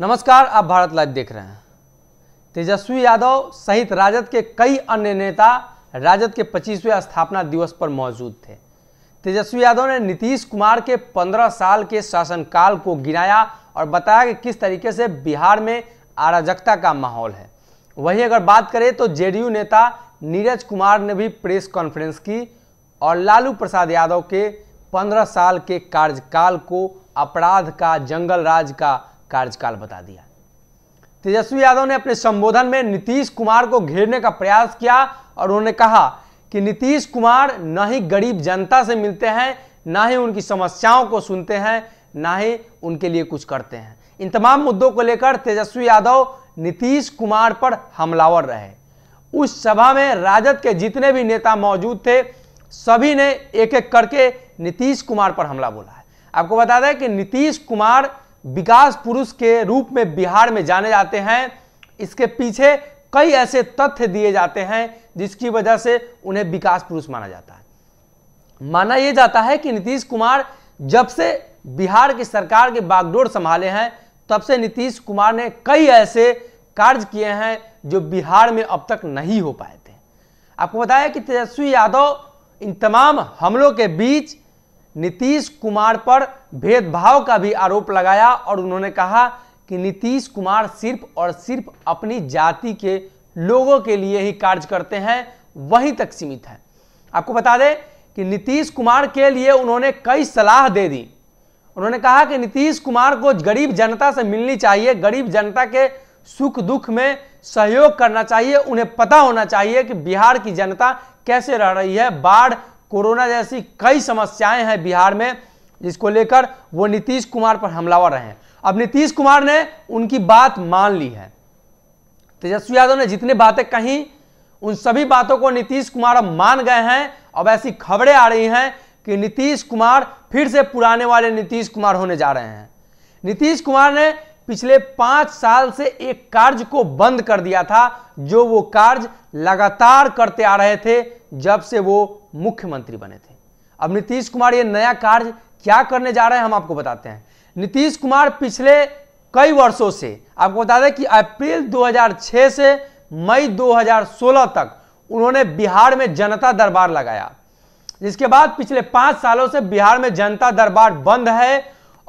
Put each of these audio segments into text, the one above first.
नमस्कार आप भारत लाइव देख रहे हैं तेजस्वी यादव सहित राजद के कई अन्य नेता राजद के 25वें स्थापना दिवस पर मौजूद थे तेजस्वी यादव ने नीतीश कुमार के 15 साल के शासनकाल को गिनाया और बताया कि किस तरीके से बिहार में अराजकता का माहौल है वहीं अगर बात करें तो जेडीयू नेता नीरज कुमार ने भी प्रेस कॉन्फ्रेंस की और लालू प्रसाद यादव के पंद्रह साल के कार्यकाल को अपराध का जंगल राज का कार्यकाल बता दिया तेजस्वी यादव ने अपने संबोधन में नीतीश कुमार को घेरने का प्रयास किया और उन्होंने कहा कि नीतीश कुमार न ही गरीब जनता से मिलते हैं ना ही उनकी समस्याओं को सुनते हैं ना ही उनके लिए कुछ करते हैं इन तमाम मुद्दों को लेकर तेजस्वी यादव नीतीश कुमार पर हमलावर रहे उस सभा में राजद के जितने भी नेता मौजूद थे सभी ने एक एक करके नीतीश कुमार पर हमला बोला है आपको बता दें कि नीतीश कुमार विकास पुरुष के रूप में बिहार में जाने जाते हैं इसके पीछे कई ऐसे तथ्य दिए जाते हैं जिसकी वजह से उन्हें विकास पुरुष माना जाता है माना यह जाता है कि नीतीश कुमार जब से बिहार की सरकार के बागडोर संभाले हैं तब से नीतीश कुमार ने कई ऐसे कार्य किए हैं जो बिहार में अब तक नहीं हो पाए थे आपको बताया कि तेजस्वी यादव इन तमाम हमलों के बीच नीतीश कुमार पर भेदभाव का भी आरोप लगाया और उन्होंने कहा कि नीतीश कुमार सिर्फ और सिर्फ अपनी जाति के लोगों के लिए ही कार्य करते हैं वहीं तक सीमित है आपको बता दें कि नीतीश कुमार के लिए उन्होंने कई सलाह दे दी उन्होंने कहा कि नीतीश कुमार को गरीब जनता से मिलनी चाहिए गरीब जनता के सुख दुख में सहयोग करना चाहिए उन्हें पता होना चाहिए कि बिहार की जनता कैसे रह रही है बाढ़ कोरोना जैसी कई समस्याएं हैं बिहार में जिसको लेकर वो नीतीश कुमार पर हमलावर रहे हैं अब नीतीश कुमार ने उनकी बात मान ली है तेजस्वी यादव ने जितने बातें कही उन सभी बातों को नीतीश कुमार अब मान गए हैं अब ऐसी खबरें आ रही हैं कि नीतीश कुमार फिर से पुराने वाले नीतीश कुमार होने जा रहे हैं नीतीश कुमार ने पिछले पांच साल से एक कार्य को बंद कर दिया था जो वो कार्य लगातार करते आ रहे थे जब से वो मुख्यमंत्री बने थे अब नीतीश कुमार ये नया कार्य क्या करने जा रहे हैं हम आपको बताते हैं नीतीश कुमार पिछले कई वर्षों से आपको बता दें कि अप्रैल 2006 से मई 2016 तक उन्होंने बिहार में जनता दरबार लगाया जिसके बाद पिछले पांच सालों से बिहार में जनता दरबार बंद है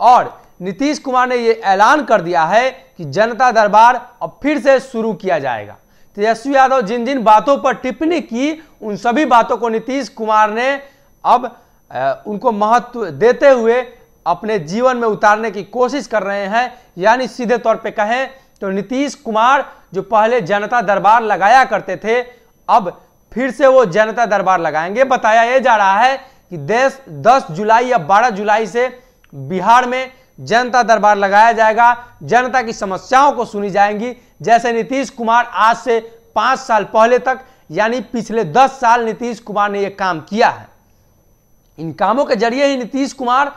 और नीतीश कुमार ने यह ऐलान कर दिया है कि जनता दरबार अब फिर से शुरू किया जाएगा तेजस्वी यादव जिन जिन बातों पर टिप्पणी की उन सभी बातों को नीतीश कुमार ने अब उनको महत्व देते हुए अपने जीवन में उतारने की कोशिश कर रहे हैं यानी सीधे तौर पे कहें तो नीतीश कुमार जो पहले जनता दरबार लगाया करते थे अब फिर से वो जनता दरबार लगाएंगे बताया यह जा रहा है कि देश 10 जुलाई या 12 जुलाई से बिहार में जनता दरबार लगाया जाएगा जनता की समस्याओं को सुनी जाएंगी जैसे नीतीश कुमार आज से पांच साल पहले तक यानी पिछले दस साल नीतीश कुमार ने यह काम किया है इन कामों के जरिए ही नीतीश कुमार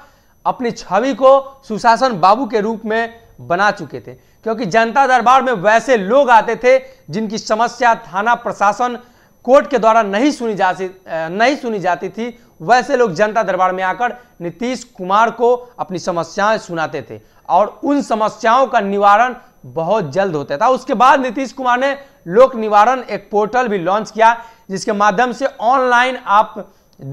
अपनी छवि को सुशासन बाबू के रूप में बना चुके थे क्योंकि जनता दरबार में वैसे लोग आते थे जिनकी समस्या थाना प्रशासन कोर्ट के द्वारा नहीं सुनी जा नहीं सुनी जाती थी वैसे लोग जनता दरबार में आकर नीतीश कुमार को अपनी समस्याएं सुनाते थे और उन समस्याओं का निवारण बहुत जल्द होता था उसके बाद नीतीश कुमार ने लोक निवारण एक पोर्टल भी लॉन्च किया जिसके माध्यम से ऑनलाइन आप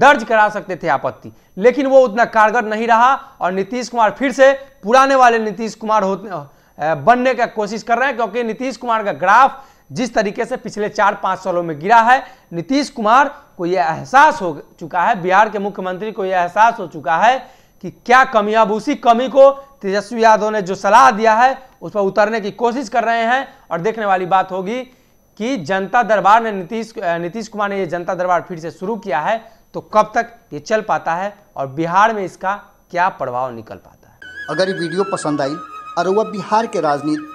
दर्ज करा सकते थे आपत्ति लेकिन वो उतना कारगर नहीं रहा और नीतीश कुमार फिर से पुराने वाले नीतीश कुमार होते बनने का कोशिश कर रहे हैं क्योंकि नीतीश कुमार का ग्राफ जिस तरीके से पिछले चार पाँच सालों में गिरा है नीतीश कुमार को यह एहसास हो चुका है बिहार के मुख्यमंत्री को यह एहसास हो चुका है कि क्या कमी अब उसी कमी को तेजस्वी यादव ने जो सलाह दिया है उस पर उतरने की कोशिश कर रहे हैं और देखने वाली बात होगी कि जनता दरबार ने नीतीश नीतीश कुमार ने ये जनता दरबार फिर से शुरू किया है तो कब तक ये चल पाता है और बिहार में इसका क्या प्रभाव निकल पाता है अगर ये वीडियो पसंद आई और वह बिहार के राजनीति